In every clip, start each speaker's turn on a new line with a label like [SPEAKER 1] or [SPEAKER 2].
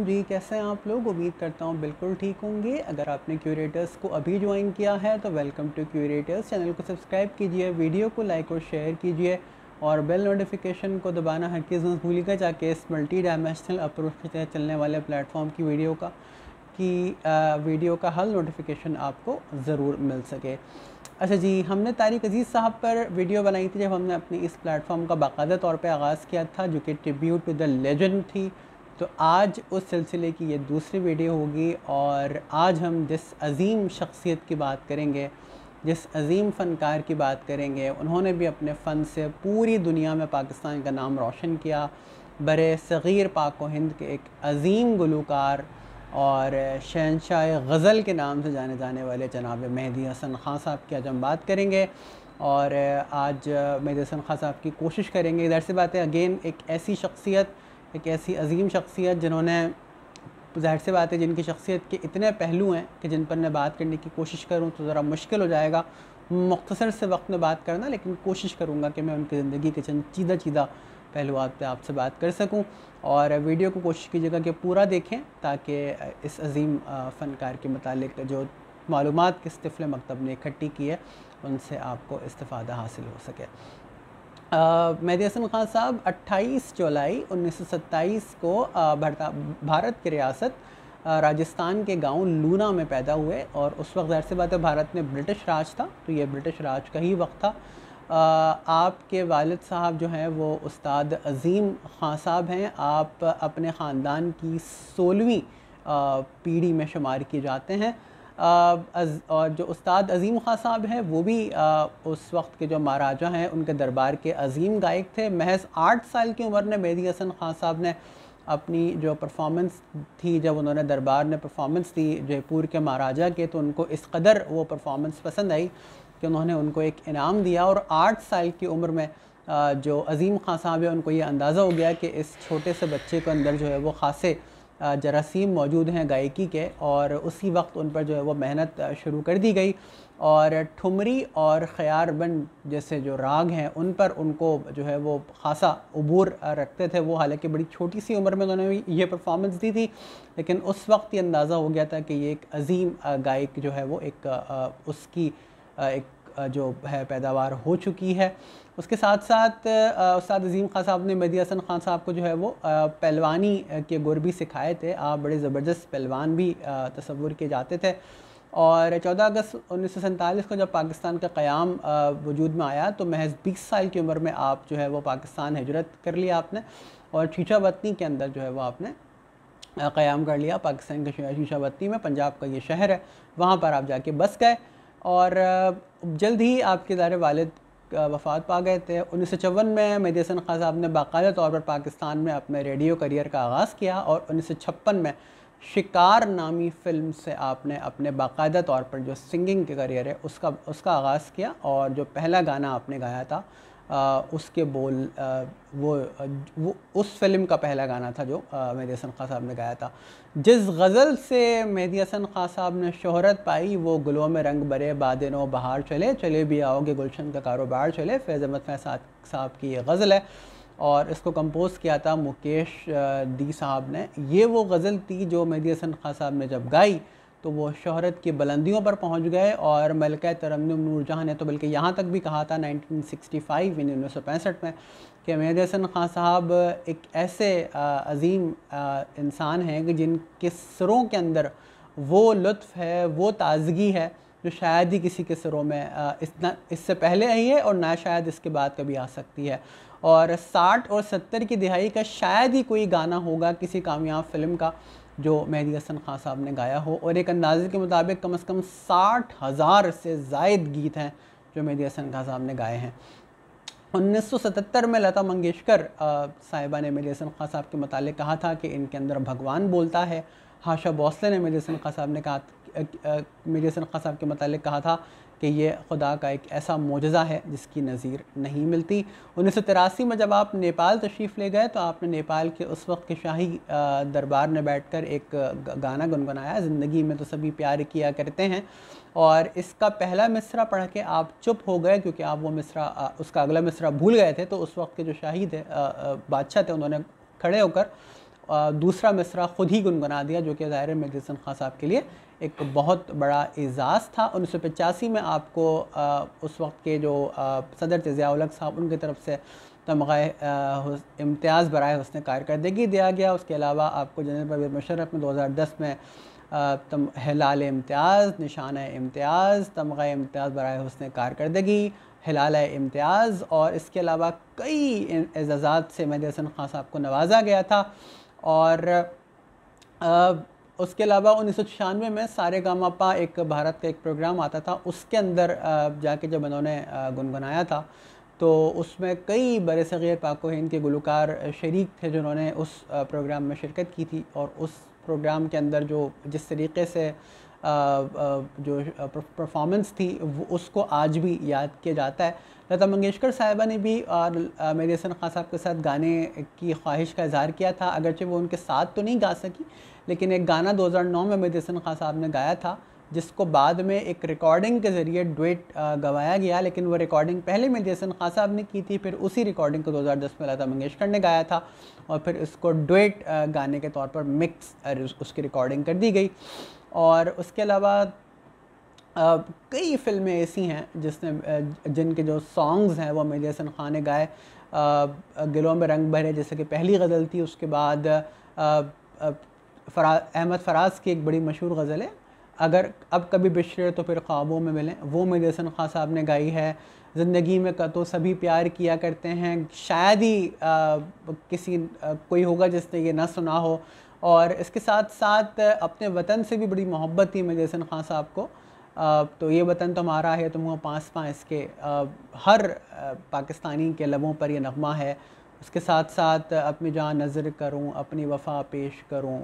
[SPEAKER 1] वालेकुम जी कैसे हैं आप लोग उम्मीद करता हूँ बिल्कुल ठीक होंगे अगर आपने क्यूरेटर्स को अभी ज्वाइन किया है तो वेलकम टू क्यूरेटर्स चैनल को सब्सक्राइब कीजिए वीडियो को लाइक और शेयर कीजिए और बेल नोटिफिकेशन को दबाना हरगिज़ मत भूलिएगा जाके इस मल्टी डायमेंशनल अप्रोच के तहत चलने वाले प्लेटफॉर्म की वीडियो का की वीडियो का हल नोटिफिकेशन आपको ज़रूर मिल सके अच्छा जी हमने तारिक अजीज़ साहब पर वीडियो बनाई थी जब हमने अपने इस प्लेटफॉर्म का बाकायदा तौर पर आगाज़ किया था जो कि ट्रिब्यूट टू द लेजेंड थी तो आज उस सिलसिले की ये दूसरी वीडियो होगी और आज हम जिस अजीम शख्सियत की बात करेंगे जिस अजीम फ़नकार की बात करेंगे उन्होंने भी अपने फ़न से पूरी दुनिया में पाकिस्तान का नाम रोशन किया बर सग़ीर पाक हिंद के एक अजीम गुलकार और शहनशाह गज़ल के नाम से जाने जाने वाले जनाब मेहदी हसन खां साहब की आज हम बात करेंगे और आज मेहदी हसन खां साहब की कोशिश करेंगे इधर से बातें अगेन एक ऐसी शख्सियत एक ऐसी अजीम शख्सियत जिन्होंने जाहिर सी बात है जिनकी शख्सियत के इतने पहलू हैं कि जिन पर मैं बात करने की कोशिश करूँ तो ज़रा मुश्किल हो जाएगा मख्तसर से वक्त में बात करना लेकिन कोशिश करूँगा कि मैं उनकी ज़िंदगी के चंद चीदा चीदा पहलुआत पे आपसे बात कर सकूं और वीडियो को कोशिश कीजिएगा कि पूरा देखें ताकि इस अजीम फ़नकार के मतलब जो मालूम किस तफल मकतब ने इकट्ठी की है उनसे आपको इस्ता हासिल हो सके मेहदी हसन खान साहब 28 जुलाई 1927 को भरता भारत की रियासत राजस्थान के गांव लूना में पैदा हुए और उस वक्त जहर से बात है भारत में ब्रिटिश राज था तो ये ब्रिटिश राज का ही वक्त था आपके वालिद साहब जो हैं वो उस्ताद अजीम ख़ान साहब हैं आप अपने ख़ानदान की सोलहवीं पीढ़ी में शुमार किए जाते हैं और जो उस्ताद अज़ीम खां साहब हैं वो भी आ, उस वक्त के जो महाराजा हैं उनके दरबार के अजीम गायक थे महज आठ साल की उम्र में मेहदी हसन खां साहब ने अपनी जो परफॉर्मेंस थी जब उन्होंने दरबार ने परफॉर्मेंस दी जयपुर के महाराजा के तो उनको इस कदर वो परफॉर्मेंस पसंद आई कि उन्होंने उनको एक इनाम दिया और आठ साल की उम्र में जो अज़ीम खां साहब है उनको ये अंदाज़ा हो गया कि इस छोटे से बच्चे के अंदर जो है वो खासे जरासीम मौजूद हैं गायकी के और उसी वक्त उन पर जो है वो मेहनत शुरू कर दी गई और ठुमरी और ख़यारबन जैसे जो राग हैं उन पर उनको जो है वो ख़ासा अबूर रखते थे वो हालांकि बड़ी छोटी सी उम्र में उन्होंने ये परफॉर्मेंस दी थी लेकिन उस वक्त ये अंदाज़ा हो गया था कि ये एक अजीम गायक जो है वो एक उसकी एक जो है पैदावार हो चुकी है उसके साथ साथ उस्ताद अजीम खान साहब ने मदी हसन खान साहब को जो है वो पहलवानी के गुर भी सिखाए थे आप बड़े ज़बरदस्त पहलवान भी तस्वुर किए जाते थे और 14 अगस्त उन्नीस को जब पाकिस्तान का क़्याम वजूद में आया तो महज 20 साल की उम्र में आप जो है वो पाकिस्तान हजरत कर लिया आपने और शीशा वतनी के अंदर जो है वो आपने क़्याम कर लिया पाकिस्तान के शीशा वतनी में पंजाब का ये शहर है वहाँ पर आप जाके बस गए और जल्द ही आपके दार वालद वफात पा गए थे उन्नीस सौ चौवन में हसन खान साहब ने बाकायदा तौर पर पाकिस्तान में अपने रेडियो करियर का आगाज़ किया और उन्नीस सौ छप्पन में शिकार नामी फिल्म से आपने अपने बाकायदा तौर पर जो सिंगिंग के करियर है उसका उसका आगाज़ किया और जो पहला गाना आपने गाया था उसके बोल वो, वो उस फिल्म का पहला गाना था जो मेहदी हसन खां साहब ने गाया था जिस गज़ल से मेहदी हसन खां साहब ने शोहरत पाई वो गुलों में रंग भरे बादनो बहार चले चले भी आओगे गुलशन का कारोबार चले फैज़ अहमद फैज साहब की ये गज़ल है और इसको कंपोज़ किया था मुकेश डी साहब ने ये वो गज़ल थी जो मेहदी हसन खां साहब ने जब गाई तो वो शहरत की बुलंदियों पर पहुंच गए और तरम नूर नूरजहाँ ने तो बल्कि यहाँ तक भी कहा था 1965 यानी उन्नीस सौ पैंसठ में कि मेहद हसन खां साहब एक ऐसे अजीम इंसान हैं कि जिनके सरों के अंदर वो लुत्फ़ है वो ताजगी है जो शायद ही किसी के सरों में इतना इससे पहले आई है और ना शायद इसके बाद कभी आ सकती है और 60 और 70 की दिहाई का शायद ही कोई गाना होगा किसी कामयाब फिल्म का जो मेहदी हसन खान साहब ने गाया हो और एक अंदाजे के मुताबिक कम अज़ कम साठ हज़ार से जायद गीत हैं जो मेहदी हसन खान साहब ने गाए हैं 1977 में लता मंगेशकर साहिबा ने मेहदी हसन खां साहब के मतलब कहा था कि इनके अंदर भगवान बोलता है हाशा भोसले ने मेहदी हसन खां साहब ने कहा मेहदी हसन खान साहब के मतलब कहा था कि ये खुदा का एक ऐसा मुजज़ा है जिसकी नज़ीर नहीं मिलती उन्नीस सौ तिरासी में जब आप नेपाल तशरीफ़ ले गए तो आपने नेपाल के उस वक्त के शाही दरबार में बैठ कर एक गाना गुनगुनाया ज़िंदगी में तो सभी प्यार किया करते हैं और इसका पहला मिसरा पढ़ के आप चुप हो गए क्योंकि आप वो मिसरा उसका अगला मिसरा भूल गए थे तो उस वक्त के जो शाही थे बादशाह थे उन्होंने खड़े होकर दूसरा मिसरा ख़ुद ही गुनगुना दिया जो कि ज़ाहिर मेडिसन खान साहब के लिए एक बहुत बड़ा एज़ाज़ था उन्नीस में आपको आ, उस वक्त के जो आ, सदर तज़ियालक साहब उनकी तरफ से तमगा इम्तियाज़ बरए हसन कारकर्दगी दिया गया उसके अलावा आपको जनरल परवेज मुशरफ में 2010 में तम हिलाल इम्तियाज़ निशान इम्तियाज़ तमगा इम्तियाज़ बरए हसन कारकर्दगी हिलाल इम्तियाज़ और इसके अलावा कई एजाज़ात से मेहदी हसन खान साहब को नवाजा गया था और उसके अलावा उन्नीस में सारे गामापा एक भारत का एक प्रोग्राम आता था उसके अंदर जाके जब उन्होंने गुनगुनाया था तो उसमें कई बड़े सगैर पाको हिंद के गुलकार शरीक थे जिन्होंने उस प्रोग्राम में शिरकत की थी और उस प्रोग्राम के अंदर जो जिस तरीके से जो परफॉर्मेंस थी उसको आज भी याद किया जाता है लता मंगेशकर साहिबा ने भी और मेरे हसन खान साहब के साथ गाने की ख्वाहिश का इजहार किया था अगरचे वो उनके साथ तो नहीं गा सकी लेकिन एक गाना 2009 में मेरे हसन खान साहब ने गाया था जिसको बाद में एक रिकॉर्डिंग के ज़रिए डुएट गवाया गया लेकिन वो रिकॉर्डिंग पहले में हसन खान साहब ने की थी फिर उसी रिकॉर्डिंग को 2010 में लता मंगेशकर ने गाया था और फिर उसको डुएट गाने के तौर पर मिक्स उसकी रिकॉर्डिंग कर दी गई और उसके अलावा कई फिल्में ऐसी हैं जिसने जिनके जो सॉन्ग्स हैं वो अमीर हसन ख़ान ने गाए गिलों में रंग भरे जैसे कि पहली गज़ल थी उसके बाद फरा अहमद फराज की एक बड़ी मशहूर गज़ल है अगर अब कभी बिछड़े तो फिर ख्वाबों में मिलें वो मेरे हसन खान साहब ने गाई है ज़िंदगी में का तो सभी प्यार किया करते हैं शायद ही आ, किसी आ, कोई होगा जिसने ये ना सुना हो और इसके साथ साथ अपने वतन से भी बड़ी मोहब्बत थी मिर्जा हसन खां साहब को तो ये वतन तो हमारा है तुम तो पाँच के हर पाकिस्तानी के लबों पर यह नगमा है उसके साथ साथ अपनी जहाँ नज़र करूँ अपनी वफ़ा पेश करूँ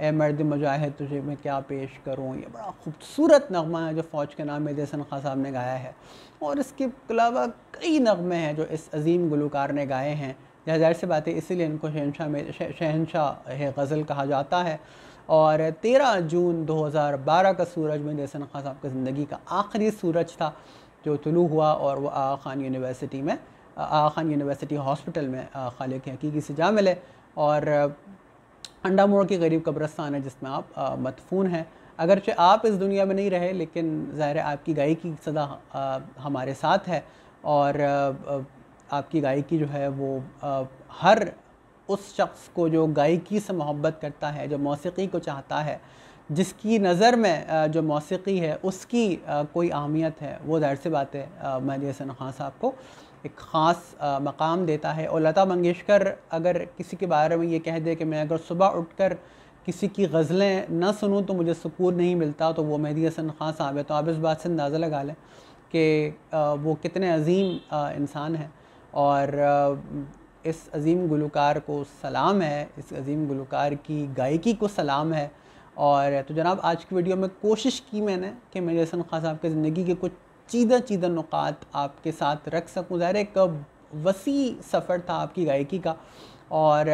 [SPEAKER 1] ए मर्द मुजाह तुझे मैं क्या पेश करूँ ये बड़ा खूबसूरत नगमा है जो फ़ौज के नाम में जैसन खान साहब ने गाया है और इसके अलावा कई नगमे हैं जो इस अजीम गुलकार ने गाए हैं या जाहिर सी बात है इसीलिए इनको शहनशाह में शहनशाह गज़ल कहा जाता है और तेरह जून 2012 का सूरज में जैसन खान साहब की ज़िंदगी का आखिरी सूरज था जो तुलू हुआ और वह आ खान यूनिवर्सिटी में आ खान यूनिवर्सिटी हॉस्पिटल में खाले के हकीकी से जा मिले और अंडा मोड़ के गरीब कब्रस्तान है जिसमें आप मदफून हैं अगरचे आप इस दुनिया में नहीं रहे लेकिन ज़ाहिर आपकी गायकी सदा हमारे साथ है और आपकी गायकी जो है वो आ, हर उस शख्स को जो गायकी से मोहब्बत करता है जो मौसीकी को चाहता है जिसकी नज़र में जो मौसीकी है उसकी कोई अहमियत है वो ज़ाहिर सी बात है महदी हसन खां साहब को एक ख़ास मकाम देता है और लता मंगेशकर अगर किसी के बारे में ये कह दे कि मैं अगर सुबह उठकर किसी की गज़लें ना सुनूँ तो मुझे सुकून नहीं मिलता तो वो मेहदी हसन खां साहब है तो आप इस बात से अंदाज़ा लगा लें कि वो कितने अजीम इंसान हैं और इस अजीम गुलकार को सलाम है इस अजीम गुलकार की गायकी को सलाम है और तो जनाब आज की वीडियो में कोशिश की मैंने कि मैं जैसन खान साहब के ज़िंदगी के कुछ चीदा चीदा नुकात आपके साथ रख सकूँ ज़ाहिर एक वसी सफ़र था आपकी गायकी का और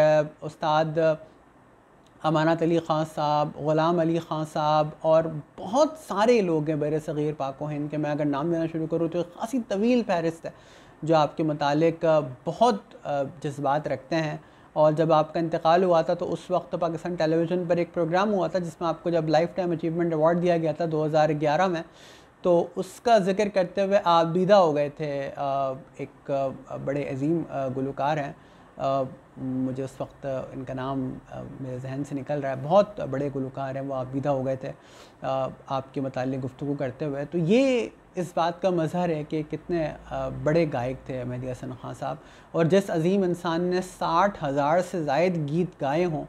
[SPEAKER 1] उस्ताद अमानत अली ख़ान साहब ग़ुलाम अली ख़ान साहब और बहुत सारे लोग हैं बर सग़ीर पाको हिंद के मैं अगर नाम लेना शुरू करूँ तो खासी तवील फहरिस्त है जो आपके मतलब बहुत जज्बात रखते हैं और जब आपका इंतकाल हुआ था तो उस वक्त पाकिस्तान टेलीविज़न पर एक प्रोग्राम हुआ था जिसमें आपको जब लाइफ टाइम अचीवमेंट अवार्ड दिया गया था 2011 में तो उसका जिक्र करते हुए आप दीदा हो गए थे एक बड़े अजीम गुलकार हैं मुझे उस वक्त इनका नाम मेरे जहन से निकल रहा है बहुत बड़े गुलकार हैं वो आबीदा हो गए थे आपके मतलब गुफ्तु करते हुए तो ये इस बात का मज़हर है कि कितने बड़े गायक थे मेहदी हसन खान साहब और जिस अजीम इंसान ने साठ हज़ार से जायद गीत गाए हों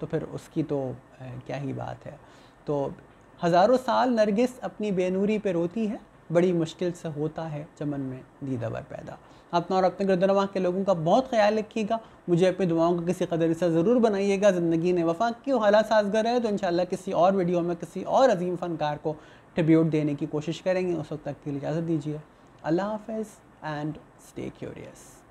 [SPEAKER 1] तो फिर उसकी तो क्या ही बात है तो हज़ारों साल नरगिस अपनी बेनूरी पर रोती है बड़ी मुश्किल से होता है चमन में दीदा पैदा अपना और अपने गर्दनवा के लोगों का बहुत ख्याल रखिएगा मुझे अपनी दुआओं का किसी कदर से ज़रूर बनाइएगा ज़िंदगी ने वफा क्यों हालात साजगर है तो इन किसी और वीडियो में किसी और अजीम फ़नकार को ट्रिब्यूट देने की कोशिश करेंगे उस वक्त तक के लिए इजाज़त दीजिए अल्लाह हाफ एंड स्टे क्यूरियस